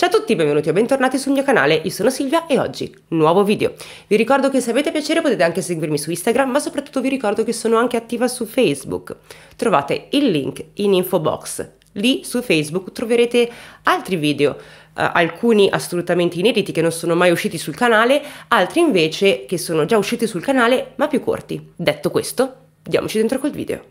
Ciao a tutti, benvenuti o bentornati sul mio canale, io sono Silvia e oggi nuovo video. Vi ricordo che se avete piacere potete anche seguirmi su Instagram, ma soprattutto vi ricordo che sono anche attiva su Facebook. Trovate il link in info box. Lì su Facebook troverete altri video, eh, alcuni assolutamente inediti che non sono mai usciti sul canale, altri invece che sono già usciti sul canale ma più corti. Detto questo, diamoci dentro col video.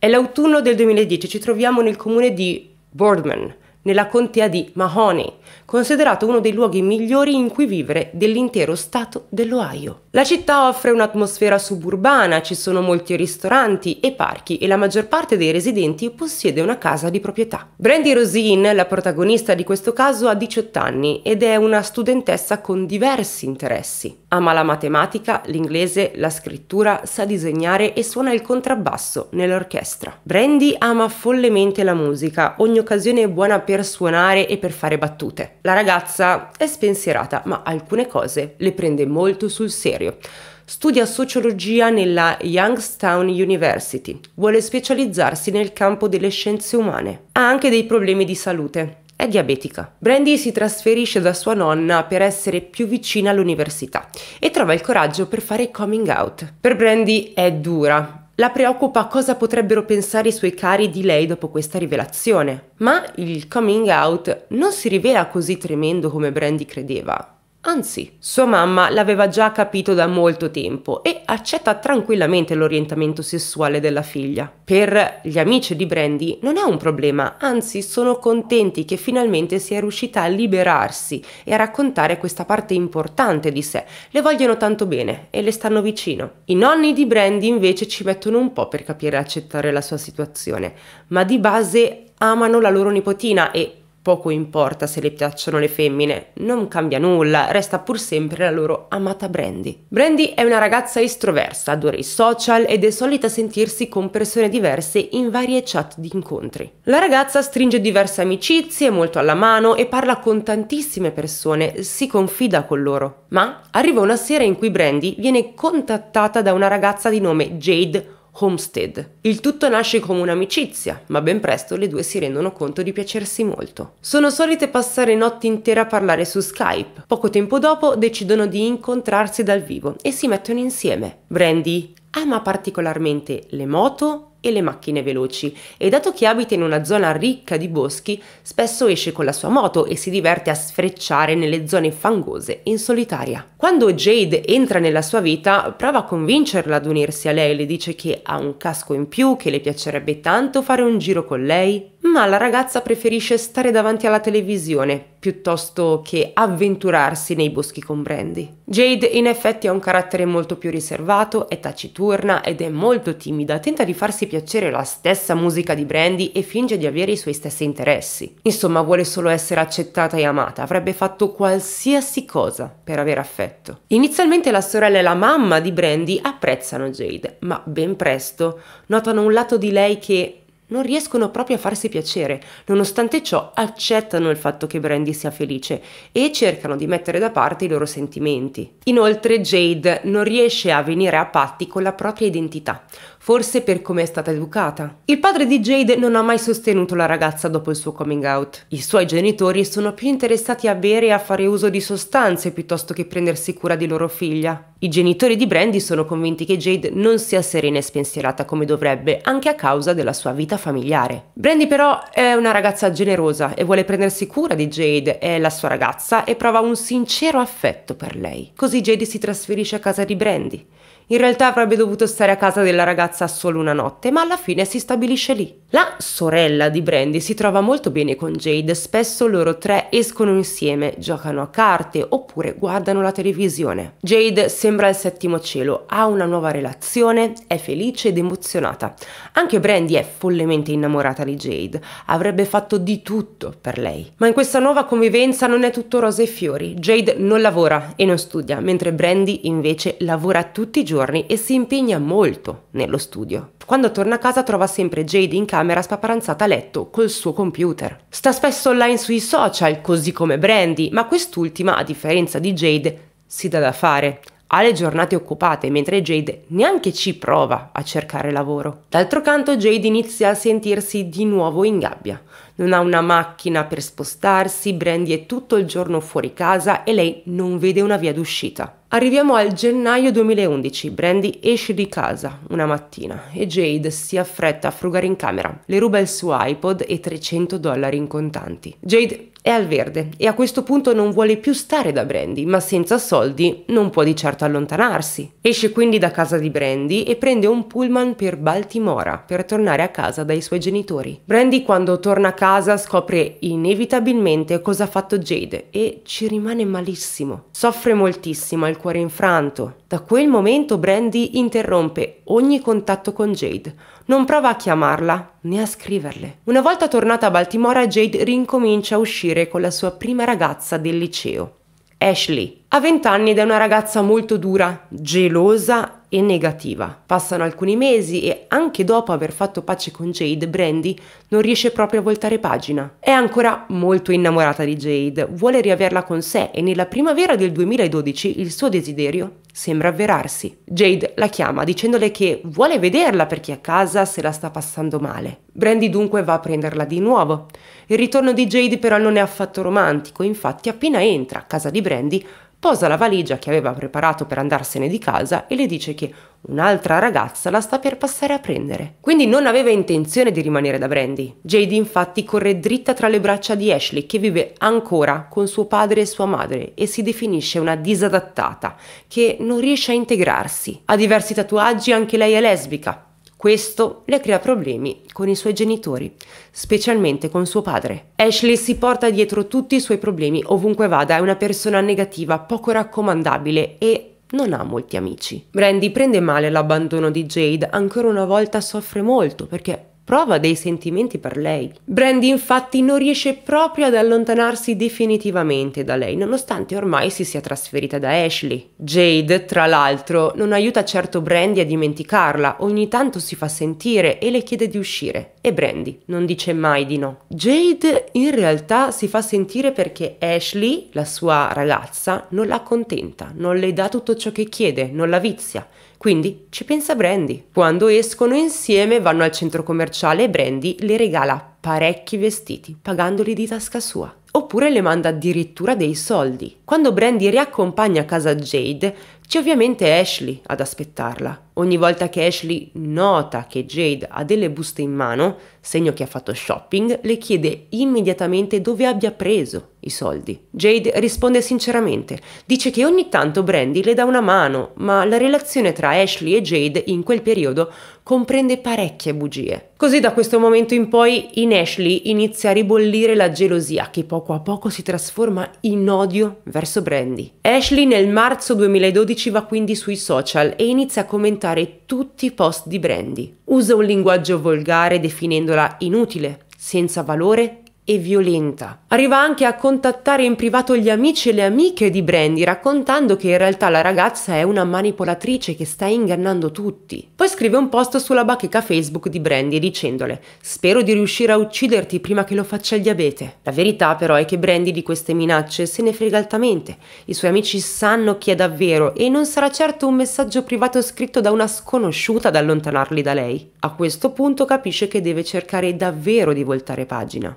È l'autunno del 2010, ci troviamo nel comune di Boardman, nella contea di Mahoney, considerato uno dei luoghi migliori in cui vivere dell'intero stato dell'Ohio. La città offre un'atmosfera suburbana, ci sono molti ristoranti e parchi e la maggior parte dei residenti possiede una casa di proprietà. Brandy Rosin, la protagonista di questo caso, ha 18 anni ed è una studentessa con diversi interessi. Ama la matematica, l'inglese, la scrittura, sa disegnare e suona il contrabbasso nell'orchestra. Brandy ama follemente la musica, ogni occasione è buona per suonare e per fare battute. La ragazza è spensierata, ma alcune cose le prende molto sul serio. Studia sociologia nella Youngstown University, vuole specializzarsi nel campo delle scienze umane. Ha anche dei problemi di salute. È diabetica. Brandy si trasferisce da sua nonna per essere più vicina all'università e trova il coraggio per fare coming out. Per Brandy è dura, la preoccupa cosa potrebbero pensare i suoi cari di lei dopo questa rivelazione. Ma il coming out non si rivela così tremendo come Brandy credeva. Anzi, sua mamma l'aveva già capito da molto tempo e accetta tranquillamente l'orientamento sessuale della figlia. Per gli amici di Brandy non è un problema, anzi sono contenti che finalmente sia riuscita a liberarsi e a raccontare questa parte importante di sé. Le vogliono tanto bene e le stanno vicino. I nonni di Brandy invece ci mettono un po' per capire e accettare la sua situazione, ma di base amano la loro nipotina e Poco importa se le piacciono le femmine, non cambia nulla, resta pur sempre la loro amata Brandy. Brandy è una ragazza estroversa, adora i social ed è solita sentirsi con persone diverse in varie chat di incontri. La ragazza stringe diverse amicizie, molto alla mano e parla con tantissime persone, si confida con loro. Ma arriva una sera in cui Brandy viene contattata da una ragazza di nome Jade Homestead. Il tutto nasce come un'amicizia, ma ben presto le due si rendono conto di piacersi molto. Sono solite passare notti intere a parlare su Skype. Poco tempo dopo decidono di incontrarsi dal vivo e si mettono insieme. Brandy ama particolarmente le moto e le macchine veloci e dato che abita in una zona ricca di boschi, spesso esce con la sua moto e si diverte a sfrecciare nelle zone fangose in solitaria. Quando Jade entra nella sua vita, prova a convincerla ad unirsi a lei, le dice che ha un casco in più, che le piacerebbe tanto fare un giro con lei, ma la ragazza preferisce stare davanti alla televisione piuttosto che avventurarsi nei boschi con Brandy. Jade in effetti ha un carattere molto più riservato, è taciturna ed è molto timida, tenta di farsi piacere la stessa musica di Brandy e finge di avere i suoi stessi interessi. Insomma, vuole solo essere accettata e amata, avrebbe fatto qualsiasi cosa per avere affetto. Inizialmente la sorella e la mamma di Brandy apprezzano Jade, ma ben presto notano un lato di lei che non riescono proprio a farsi piacere, nonostante ciò accettano il fatto che Brandy sia felice e cercano di mettere da parte i loro sentimenti. Inoltre Jade non riesce a venire a patti con la propria identità, forse per come è stata educata. Il padre di Jade non ha mai sostenuto la ragazza dopo il suo coming out. I suoi genitori sono più interessati a bere e a fare uso di sostanze piuttosto che prendersi cura di loro figlia. I genitori di Brandy sono convinti che Jade non sia serena e spensierata come dovrebbe, anche a causa della sua vita familiare. Brandy però è una ragazza generosa e vuole prendersi cura di Jade, è la sua ragazza e prova un sincero affetto per lei. Così Jade si trasferisce a casa di Brandy. In realtà avrebbe dovuto stare a casa della ragazza solo una notte, ma alla fine si stabilisce lì. La sorella di Brandy si trova molto bene con Jade, spesso loro tre escono insieme, giocano a carte oppure guardano la televisione. Jade sembra il settimo cielo, ha una nuova relazione, è felice ed emozionata. Anche Brandy è follemente innamorata di Jade, avrebbe fatto di tutto per lei. Ma in questa nuova convivenza non è tutto rose e fiori. Jade non lavora e non studia, mentre Brandy invece lavora tutti i giorni giorni e si impegna molto nello studio. Quando torna a casa trova sempre Jade in camera spaparanzata a letto col suo computer. Sta spesso online sui social, così come Brandy, ma quest'ultima, a differenza di Jade, si dà da fare ha le giornate occupate, mentre Jade neanche ci prova a cercare lavoro. D'altro canto Jade inizia a sentirsi di nuovo in gabbia non ha una macchina per spostarsi, Brandy è tutto il giorno fuori casa e lei non vede una via d'uscita. Arriviamo al gennaio 2011, Brandy esce di casa una mattina e Jade si affretta a frugare in camera, le ruba il suo iPod e 300 dollari in contanti. Jade è al verde e a questo punto non vuole più stare da Brandy, ma senza soldi non può di certo allontanarsi. Esce quindi da casa di Brandy e prende un pullman per Baltimora per tornare a casa dai suoi genitori. Brandy quando torna a casa casa scopre inevitabilmente cosa ha fatto Jade e ci rimane malissimo. Soffre moltissimo, ha il cuore infranto. Da quel momento Brandy interrompe ogni contatto con Jade. Non prova a chiamarla né a scriverle. Una volta tornata a Baltimora, Jade rincomincia a uscire con la sua prima ragazza del liceo, Ashley. A 20 anni ed è una ragazza molto dura, gelosa e negativa. Passano alcuni mesi e anche dopo aver fatto pace con Jade, Brandy non riesce proprio a voltare pagina. È ancora molto innamorata di Jade, vuole riaverla con sé e nella primavera del 2012 il suo desiderio sembra avverarsi. Jade la chiama dicendole che vuole vederla perché a casa se la sta passando male. Brandy dunque va a prenderla di nuovo. Il ritorno di Jade però non è affatto romantico, infatti appena entra a casa di Brandy posa la valigia che aveva preparato per andarsene di casa e le dice che un'altra ragazza la sta per passare a prendere. Quindi non aveva intenzione di rimanere da Brandy. Jade infatti corre dritta tra le braccia di Ashley che vive ancora con suo padre e sua madre e si definisce una disadattata che non riesce a integrarsi. Ha diversi tatuaggi, anche lei è lesbica, questo le crea problemi con i suoi genitori, specialmente con suo padre. Ashley si porta dietro tutti i suoi problemi ovunque vada, è una persona negativa, poco raccomandabile e non ha molti amici. Brandy prende male l'abbandono di Jade, ancora una volta soffre molto perché prova dei sentimenti per lei. Brandy infatti non riesce proprio ad allontanarsi definitivamente da lei, nonostante ormai si sia trasferita da Ashley. Jade, tra l'altro, non aiuta certo Brandy a dimenticarla, ogni tanto si fa sentire e le chiede di uscire, e Brandy non dice mai di no. Jade in realtà si fa sentire perché Ashley, la sua ragazza, non la accontenta, non le dà tutto ciò che chiede, non la vizia. Quindi ci pensa Brandy. Quando escono insieme vanno al centro commerciale e Brandy le regala parecchi vestiti, pagandoli di tasca sua. Oppure le manda addirittura dei soldi. Quando Brandy riaccompagna a casa Jade, c'è ovviamente Ashley ad aspettarla. Ogni volta che Ashley nota che Jade ha delle buste in mano, segno che ha fatto shopping, le chiede immediatamente dove abbia preso i soldi. Jade risponde sinceramente, dice che ogni tanto Brandy le dà una mano, ma la relazione tra Ashley e Jade in quel periodo comprende parecchie bugie. Così da questo momento in poi in Ashley inizia a ribollire la gelosia che poco a poco si trasforma in odio verso Brandy. Ashley nel marzo 2012 va quindi sui social e inizia a commentare tutti i post di Brandy. Usa un linguaggio volgare definendola inutile, senza valore e violenta. Arriva anche a contattare in privato gli amici e le amiche di Brandy, raccontando che in realtà la ragazza è una manipolatrice che sta ingannando tutti. Poi scrive un post sulla bacheca Facebook di Brandy dicendole «Spero di riuscire a ucciderti prima che lo faccia il diabete». La verità però è che Brandy di queste minacce se ne frega altamente. I suoi amici sanno chi è davvero e non sarà certo un messaggio privato scritto da una sconosciuta ad allontanarli da lei. A questo punto capisce che deve cercare davvero di voltare pagina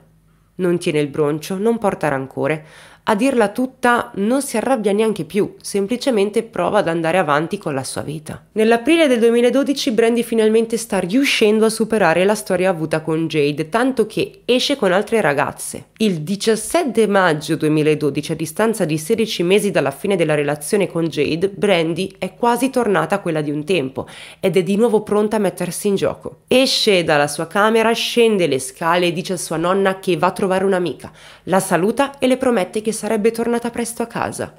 non tiene il broncio, non porta rancore. A dirla tutta non si arrabbia neanche più, semplicemente prova ad andare avanti con la sua vita. Nell'aprile del 2012 Brandy finalmente sta riuscendo a superare la storia avuta con Jade, tanto che esce con altre ragazze. Il 17 maggio 2012, a distanza di 16 mesi dalla fine della relazione con Jade, Brandy è quasi tornata a quella di un tempo ed è di nuovo pronta a mettersi in gioco. Esce dalla sua camera, scende le scale e dice a sua nonna che va a trovare un'amica, la saluta e le promette che sarebbe tornata presto a casa.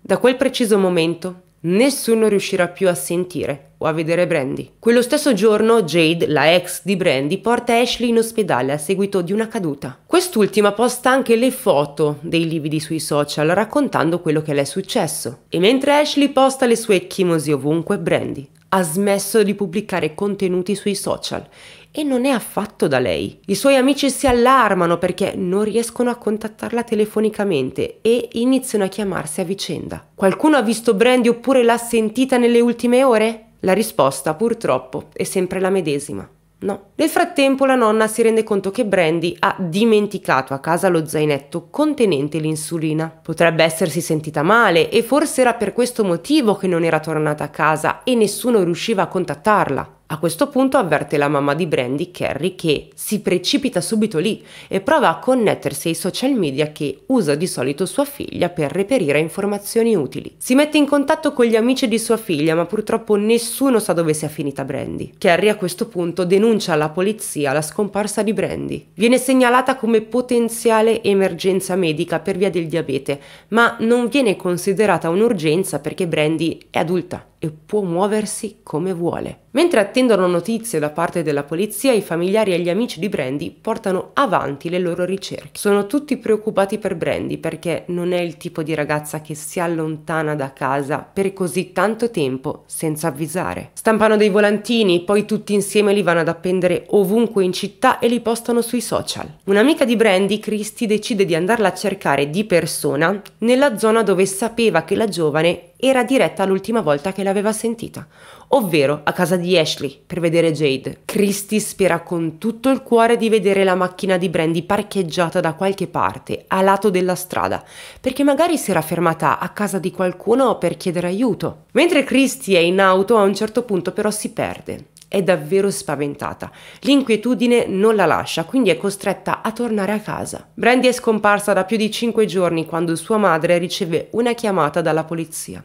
Da quel preciso momento Nessuno riuscirà più a sentire o a vedere Brandy. Quello stesso giorno Jade, la ex di Brandy, porta Ashley in ospedale a seguito di una caduta. Quest'ultima posta anche le foto dei lividi sui social raccontando quello che le è successo. E mentre Ashley posta le sue chimosi ovunque, Brandy ha smesso di pubblicare contenuti sui social e non è affatto da lei. I suoi amici si allarmano perché non riescono a contattarla telefonicamente e iniziano a chiamarsi a vicenda. Qualcuno ha visto Brandy oppure l'ha sentita nelle ultime ore? La risposta purtroppo è sempre la medesima. No. Nel frattempo la nonna si rende conto che Brandy ha dimenticato a casa lo zainetto contenente l'insulina. Potrebbe essersi sentita male e forse era per questo motivo che non era tornata a casa e nessuno riusciva a contattarla. A questo punto avverte la mamma di Brandy, Carrie, che si precipita subito lì e prova a connettersi ai social media che usa di solito sua figlia per reperire informazioni utili. Si mette in contatto con gli amici di sua figlia, ma purtroppo nessuno sa dove sia finita Brandy. Carrie a questo punto denuncia alla polizia la scomparsa di Brandy. Viene segnalata come potenziale emergenza medica per via del diabete, ma non viene considerata un'urgenza perché Brandy è adulta e può muoversi come vuole. Mentre attendono notizie da parte della polizia, i familiari e gli amici di Brandy portano avanti le loro ricerche. Sono tutti preoccupati per Brandy perché non è il tipo di ragazza che si allontana da casa per così tanto tempo senza avvisare. Stampano dei volantini, poi tutti insieme li vanno ad appendere ovunque in città e li postano sui social. Un'amica di Brandy, Christy, decide di andarla a cercare di persona nella zona dove sapeva che la giovane era diretta all'ultima volta che l'aveva sentita, ovvero a casa di Ashley per vedere Jade. Christy spera con tutto il cuore di vedere la macchina di Brandy parcheggiata da qualche parte, a lato della strada, perché magari si era fermata a casa di qualcuno per chiedere aiuto. Mentre Christy è in auto, a un certo punto però si perde è davvero spaventata. L'inquietudine non la lascia, quindi è costretta a tornare a casa. Brandy è scomparsa da più di 5 giorni quando sua madre riceve una chiamata dalla polizia.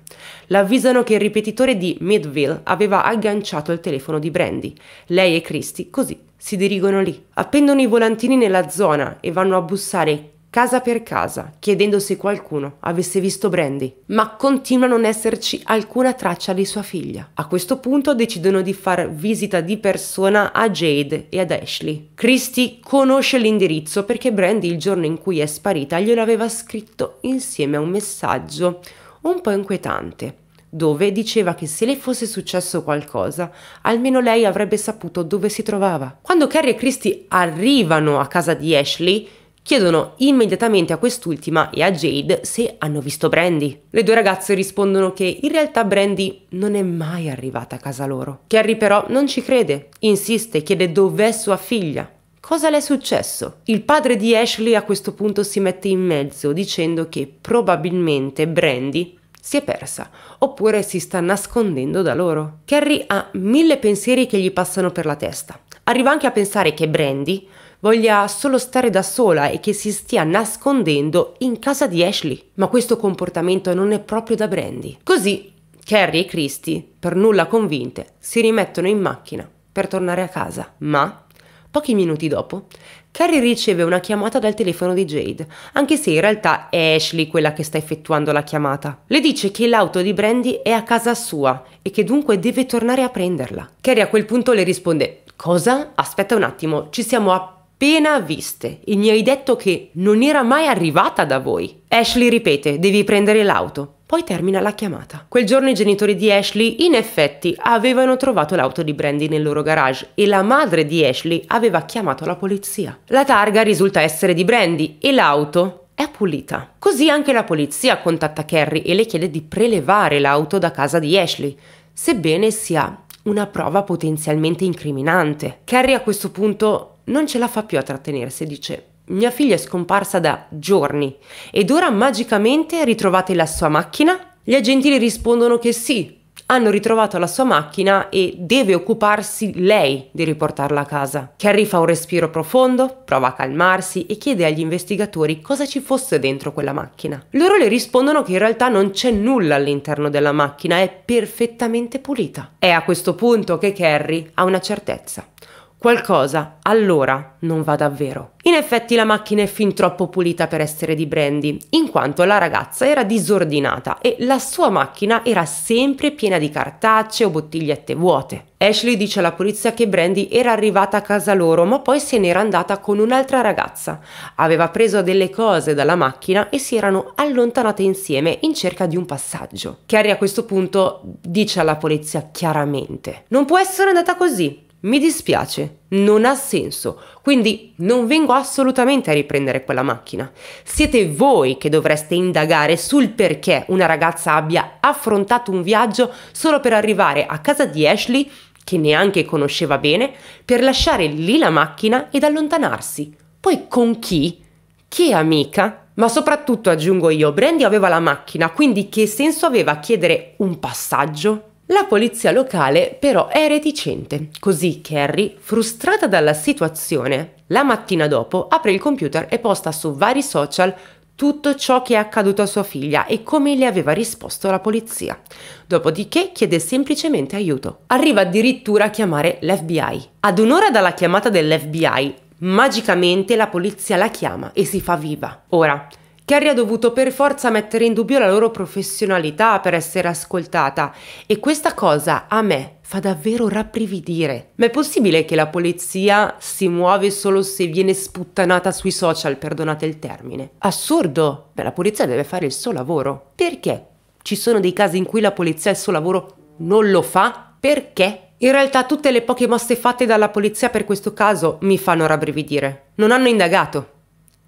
L'avvisano che il ripetitore di Midville aveva agganciato il telefono di Brandy. Lei e Christy così si dirigono lì. Appendono i volantini nella zona e vanno a bussare casa per casa, chiedendo se qualcuno avesse visto Brandy, ma continua a non esserci alcuna traccia di sua figlia. A questo punto decidono di far visita di persona a Jade e ad Ashley. Christy conosce l'indirizzo perché Brandy il giorno in cui è sparita glielo aveva scritto insieme a un messaggio un po' inquietante dove diceva che se le fosse successo qualcosa, almeno lei avrebbe saputo dove si trovava. Quando Carrie e Christy arrivano a casa di Ashley, chiedono immediatamente a quest'ultima e a Jade se hanno visto Brandy. Le due ragazze rispondono che in realtà Brandy non è mai arrivata a casa loro. Carrie però non ci crede, insiste, e chiede dov'è sua figlia. Cosa le è successo? Il padre di Ashley a questo punto si mette in mezzo dicendo che probabilmente Brandy si è persa oppure si sta nascondendo da loro. Carrie ha mille pensieri che gli passano per la testa. Arriva anche a pensare che Brandy voglia solo stare da sola e che si stia nascondendo in casa di Ashley. Ma questo comportamento non è proprio da Brandy. Così Carrie e Christy, per nulla convinte, si rimettono in macchina per tornare a casa. Ma Pochi minuti dopo, Carrie riceve una chiamata dal telefono di Jade, anche se in realtà è Ashley quella che sta effettuando la chiamata. Le dice che l'auto di Brandy è a casa sua e che dunque deve tornare a prenderla. Carrie a quel punto le risponde: Cosa? Aspetta un attimo, ci siamo appena appena viste e mi hai detto che non era mai arrivata da voi. Ashley ripete, devi prendere l'auto. Poi termina la chiamata. Quel giorno i genitori di Ashley in effetti avevano trovato l'auto di Brandy nel loro garage e la madre di Ashley aveva chiamato la polizia. La targa risulta essere di Brandy e l'auto è pulita. Così anche la polizia contatta Carrie e le chiede di prelevare l'auto da casa di Ashley, sebbene sia una prova potenzialmente incriminante. Carrie a questo punto non ce la fa più a trattenersi e dice mia figlia è scomparsa da giorni ed ora magicamente ritrovate la sua macchina? Gli agenti le rispondono che sì, hanno ritrovato la sua macchina e deve occuparsi lei di riportarla a casa. Carrie fa un respiro profondo, prova a calmarsi e chiede agli investigatori cosa ci fosse dentro quella macchina. Loro le rispondono che in realtà non c'è nulla all'interno della macchina, è perfettamente pulita. È a questo punto che Carrie ha una certezza Qualcosa, allora, non va davvero. In effetti la macchina è fin troppo pulita per essere di Brandy, in quanto la ragazza era disordinata e la sua macchina era sempre piena di cartacce o bottigliette vuote. Ashley dice alla polizia che Brandy era arrivata a casa loro, ma poi se n'era andata con un'altra ragazza. Aveva preso delle cose dalla macchina e si erano allontanate insieme in cerca di un passaggio. Carrie a questo punto dice alla polizia chiaramente: Non può essere andata così. Mi dispiace, non ha senso, quindi non vengo assolutamente a riprendere quella macchina. Siete voi che dovreste indagare sul perché una ragazza abbia affrontato un viaggio solo per arrivare a casa di Ashley, che neanche conosceva bene, per lasciare lì la macchina ed allontanarsi. Poi con chi? Che amica? Ma soprattutto aggiungo io, Brandy aveva la macchina, quindi che senso aveva chiedere un passaggio? La polizia locale però è reticente, così Carrie, frustrata dalla situazione, la mattina dopo apre il computer e posta su vari social tutto ciò che è accaduto a sua figlia e come le aveva risposto la polizia. Dopodiché chiede semplicemente aiuto. Arriva addirittura a chiamare l'FBI. Ad un'ora dalla chiamata dell'FBI, magicamente la polizia la chiama e si fa viva. Ora, Carrie ha dovuto per forza mettere in dubbio la loro professionalità per essere ascoltata e questa cosa a me fa davvero rabbrividire. Ma è possibile che la polizia si muove solo se viene sputtanata sui social, perdonate il termine? Assurdo! Beh, la polizia deve fare il suo lavoro. Perché? Ci sono dei casi in cui la polizia il suo lavoro non lo fa? Perché? In realtà tutte le poche mosse fatte dalla polizia per questo caso mi fanno rabbrividire. Non hanno indagato,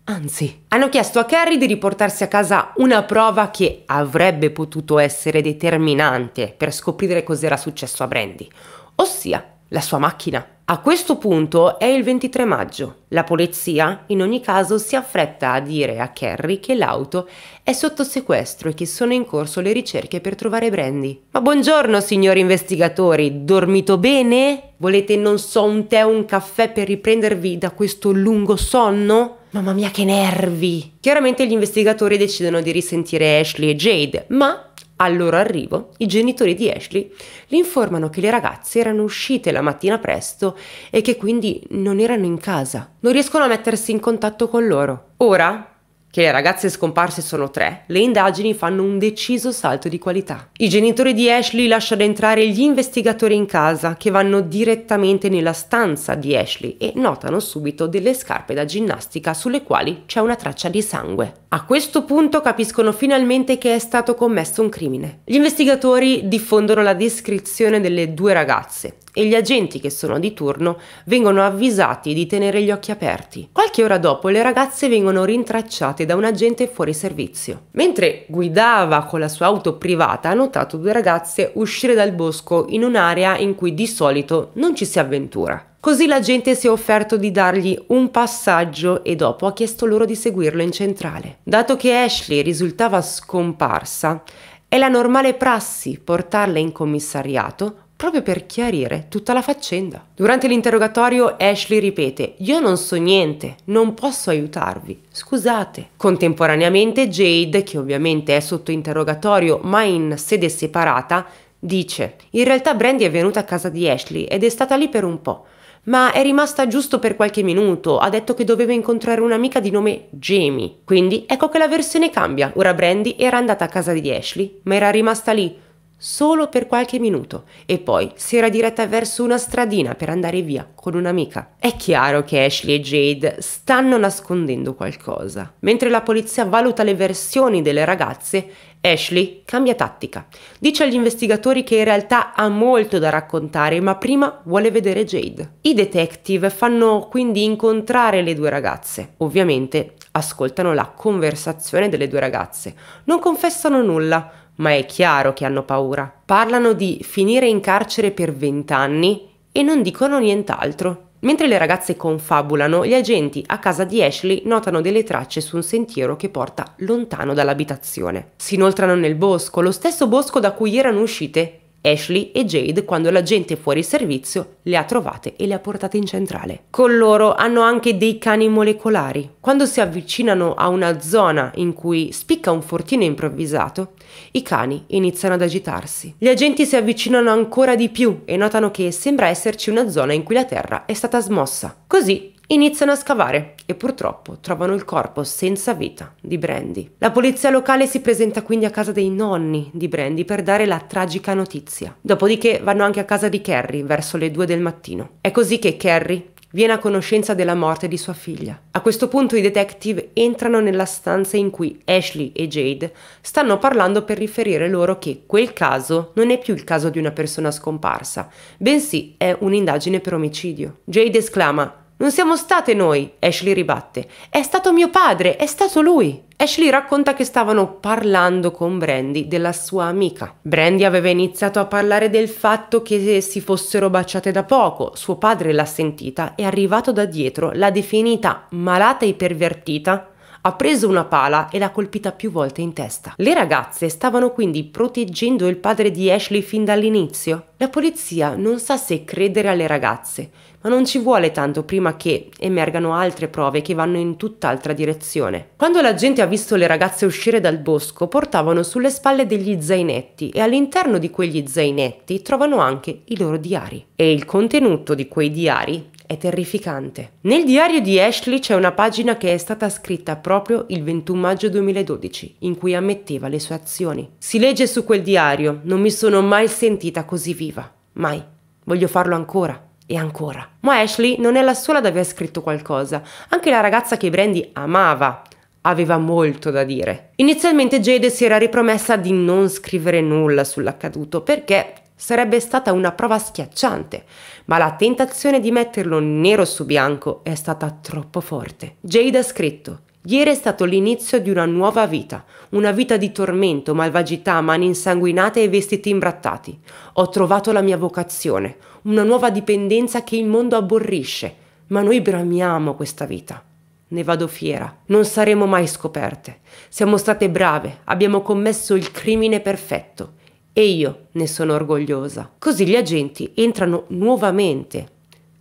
Anzi, hanno chiesto a Kerry di riportarsi a casa una prova che avrebbe potuto essere determinante per scoprire cos'era successo a Brandy, ossia la sua macchina. A questo punto è il 23 maggio. La polizia, in ogni caso, si affretta a dire a Kerry che l'auto è sotto sequestro e che sono in corso le ricerche per trovare Brandy. Ma buongiorno, signori investigatori, dormito bene? Volete non so un tè o un caffè per riprendervi da questo lungo sonno? Mamma mia che nervi! Chiaramente gli investigatori decidono di risentire Ashley e Jade, ma al loro arrivo i genitori di Ashley li informano che le ragazze erano uscite la mattina presto e che quindi non erano in casa. Non riescono a mettersi in contatto con loro. Ora che le ragazze scomparse sono tre, le indagini fanno un deciso salto di qualità. I genitori di Ashley lasciano entrare gli investigatori in casa, che vanno direttamente nella stanza di Ashley e notano subito delle scarpe da ginnastica sulle quali c'è una traccia di sangue. A questo punto capiscono finalmente che è stato commesso un crimine. Gli investigatori diffondono la descrizione delle due ragazze e gli agenti che sono di turno vengono avvisati di tenere gli occhi aperti. Qualche ora dopo le ragazze vengono rintracciate da un agente fuori servizio. Mentre guidava con la sua auto privata ha notato due ragazze uscire dal bosco in un'area in cui di solito non ci si avventura. Così l'agente si è offerto di dargli un passaggio e dopo ha chiesto loro di seguirlo in centrale. Dato che Ashley risultava scomparsa, è la normale prassi portarla in commissariato proprio per chiarire tutta la faccenda. Durante l'interrogatorio Ashley ripete Io non so niente, non posso aiutarvi, scusate. Contemporaneamente Jade, che ovviamente è sotto interrogatorio ma in sede separata, dice In realtà Brandy è venuta a casa di Ashley ed è stata lì per un po'. Ma è rimasta giusto per qualche minuto, ha detto che doveva incontrare un'amica di nome Jamie. Quindi ecco che la versione cambia. Ora Brandy era andata a casa di Ashley, ma era rimasta lì solo per qualche minuto e poi si era diretta verso una stradina per andare via con un'amica. È chiaro che Ashley e Jade stanno nascondendo qualcosa. Mentre la polizia valuta le versioni delle ragazze, Ashley cambia tattica. Dice agli investigatori che in realtà ha molto da raccontare, ma prima vuole vedere Jade. I detective fanno quindi incontrare le due ragazze. Ovviamente ascoltano la conversazione delle due ragazze. Non confessano nulla, ma è chiaro che hanno paura. Parlano di finire in carcere per vent'anni e non dicono nient'altro. Mentre le ragazze confabulano, gli agenti a casa di Ashley notano delle tracce su un sentiero che porta lontano dall'abitazione. Si inoltrano nel bosco, lo stesso bosco da cui erano uscite Ashley e Jade, quando la gente fuori servizio, le ha trovate e le ha portate in centrale. Con loro hanno anche dei cani molecolari. Quando si avvicinano a una zona in cui spicca un fortino improvvisato, i cani iniziano ad agitarsi. Gli agenti si avvicinano ancora di più e notano che sembra esserci una zona in cui la terra è stata smossa. Così Iniziano a scavare e purtroppo trovano il corpo senza vita di Brandy. La polizia locale si presenta quindi a casa dei nonni di Brandy per dare la tragica notizia. Dopodiché vanno anche a casa di Carrie verso le 2 del mattino. È così che Carrie viene a conoscenza della morte di sua figlia. A questo punto i detective entrano nella stanza in cui Ashley e Jade stanno parlando per riferire loro che quel caso non è più il caso di una persona scomparsa, bensì è un'indagine per omicidio. Jade esclama non siamo state noi, Ashley ribatte. È stato mio padre, è stato lui. Ashley racconta che stavano parlando con Brandy della sua amica. Brandy aveva iniziato a parlare del fatto che si fossero baciate da poco. Suo padre l'ha sentita e arrivato da dietro l'ha definita malata e pervertita ha preso una pala e l'ha colpita più volte in testa. Le ragazze stavano quindi proteggendo il padre di Ashley fin dall'inizio. La polizia non sa se credere alle ragazze, ma non ci vuole tanto prima che emergano altre prove che vanno in tutt'altra direzione. Quando la gente ha visto le ragazze uscire dal bosco, portavano sulle spalle degli zainetti e all'interno di quegli zainetti trovano anche i loro diari. E il contenuto di quei diari è terrificante. Nel diario di Ashley c'è una pagina che è stata scritta proprio il 21 maggio 2012, in cui ammetteva le sue azioni. Si legge su quel diario, non mi sono mai sentita così viva, mai. Voglio farlo ancora. E ancora, ma Ashley non è la sola ad aver scritto qualcosa, anche la ragazza che Brandy amava aveva molto da dire. Inizialmente Jade si era ripromessa di non scrivere nulla sull'accaduto perché sarebbe stata una prova schiacciante, ma la tentazione di metterlo nero su bianco è stata troppo forte. Jade ha scritto Ieri è stato l'inizio di una nuova vita, una vita di tormento, malvagità, mani insanguinate e vestiti imbrattati. Ho trovato la mia vocazione, una nuova dipendenza che il mondo aborrisce, ma noi bramiamo questa vita. Ne vado fiera, non saremo mai scoperte. Siamo state brave, abbiamo commesso il crimine perfetto e io ne sono orgogliosa. Così gli agenti entrano nuovamente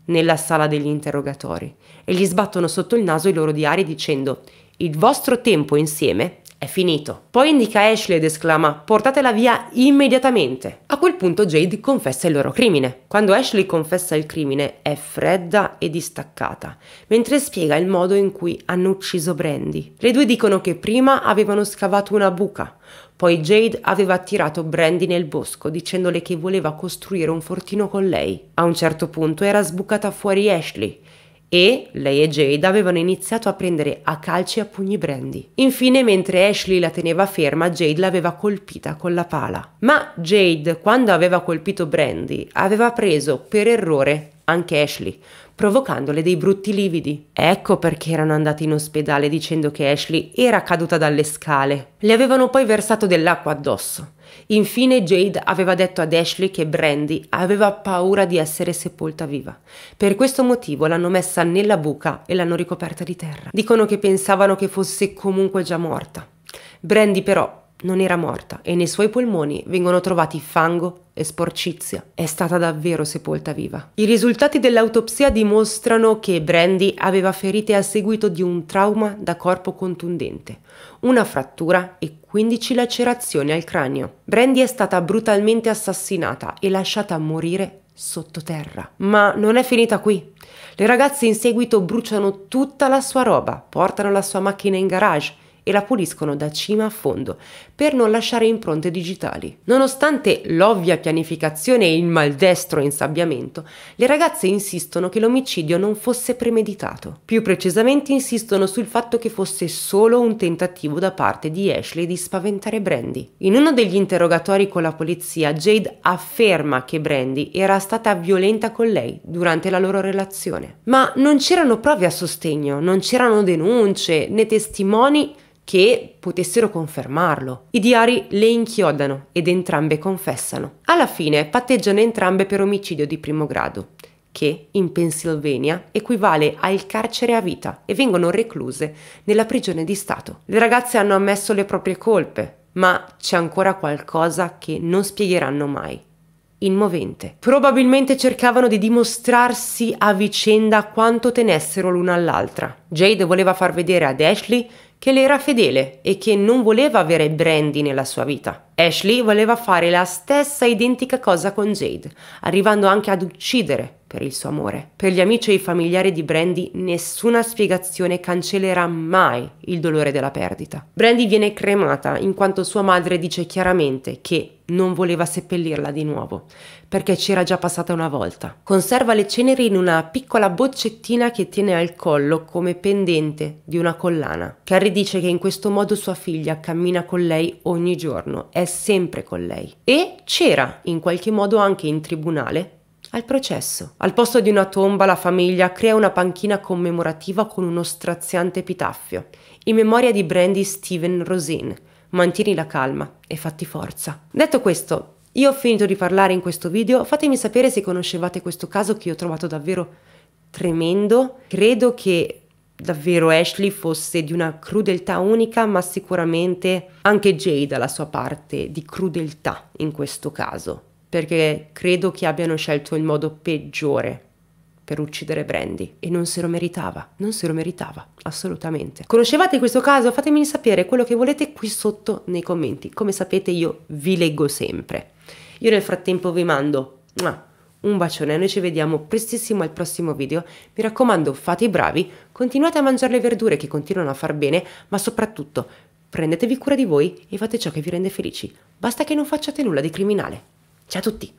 nella sala degli interrogatori e gli sbattono sotto il naso i loro diari dicendo il vostro tempo insieme è finito. Poi indica Ashley ed esclama portatela via immediatamente. A quel punto Jade confessa il loro crimine. Quando Ashley confessa il crimine è fredda e distaccata, mentre spiega il modo in cui hanno ucciso Brandy. Le due dicono che prima avevano scavato una buca, poi Jade aveva attirato Brandy nel bosco dicendole che voleva costruire un fortino con lei. A un certo punto era sbucata fuori Ashley e lei e Jade avevano iniziato a prendere a calci e a pugni Brandy. Infine, mentre Ashley la teneva ferma, Jade l'aveva colpita con la pala. Ma Jade, quando aveva colpito Brandy, aveva preso per errore anche Ashley, provocandole dei brutti lividi. Ecco perché erano andati in ospedale dicendo che Ashley era caduta dalle scale. Le avevano poi versato dell'acqua addosso. Infine Jade aveva detto ad Ashley che Brandy aveva paura di essere sepolta viva. Per questo motivo l'hanno messa nella buca e l'hanno ricoperta di terra. Dicono che pensavano che fosse comunque già morta. Brandy però non era morta e nei suoi polmoni vengono trovati fango e sporcizia. È stata davvero sepolta viva. I risultati dell'autopsia dimostrano che Brandy aveva ferite a seguito di un trauma da corpo contundente, una frattura e 15 lacerazioni al cranio. Brandy è stata brutalmente assassinata e lasciata morire sottoterra. Ma non è finita qui. Le ragazze in seguito bruciano tutta la sua roba, portano la sua macchina in garage e la puliscono da cima a fondo per non lasciare impronte digitali. Nonostante l'ovvia pianificazione e il maldestro insabbiamento, le ragazze insistono che l'omicidio non fosse premeditato. Più precisamente insistono sul fatto che fosse solo un tentativo da parte di Ashley di spaventare Brandy. In uno degli interrogatori con la polizia, Jade afferma che Brandy era stata violenta con lei durante la loro relazione. Ma non c'erano prove a sostegno, non c'erano denunce né testimoni che potessero confermarlo. I diari le inchiodano ed entrambe confessano. Alla fine patteggiano entrambe per omicidio di primo grado, che in Pennsylvania equivale al carcere a vita e vengono recluse nella prigione di Stato. Le ragazze hanno ammesso le proprie colpe, ma c'è ancora qualcosa che non spiegheranno mai movente. Probabilmente cercavano di dimostrarsi a vicenda quanto tenessero l'una all'altra. Jade voleva far vedere ad Ashley che le era fedele e che non voleva avere Brandy nella sua vita. Ashley voleva fare la stessa identica cosa con Jade, arrivando anche ad uccidere per il suo amore. Per gli amici e i familiari di Brandy nessuna spiegazione cancellerà mai il dolore della perdita. Brandy viene cremata in quanto sua madre dice chiaramente che non voleva seppellirla di nuovo, perché c'era già passata una volta. Conserva le ceneri in una piccola boccettina che tiene al collo come pendente di una collana. Carrie dice che in questo modo sua figlia cammina con lei ogni giorno, è sempre con lei. E c'era in qualche modo anche in tribunale al processo, al posto di una tomba, la famiglia crea una panchina commemorativa con uno straziante epitaffio, in memoria di Brandy Steven Rosin. Mantieni la calma e fatti forza. Detto questo, io ho finito di parlare in questo video, fatemi sapere se conoscevate questo caso che io ho trovato davvero tremendo. Credo che davvero Ashley fosse di una crudeltà unica, ma sicuramente anche Jade dalla sua parte di crudeltà in questo caso perché credo che abbiano scelto il modo peggiore per uccidere Brandy e non se lo meritava, non se lo meritava, assolutamente. Conoscevate questo caso? Fatemi sapere quello che volete qui sotto nei commenti. Come sapete io vi leggo sempre. Io nel frattempo vi mando un bacione, noi ci vediamo prestissimo al prossimo video. Mi raccomando, fate i bravi, continuate a mangiare le verdure che continuano a far bene, ma soprattutto prendetevi cura di voi e fate ciò che vi rende felici. Basta che non facciate nulla di criminale. Ciao a tutti!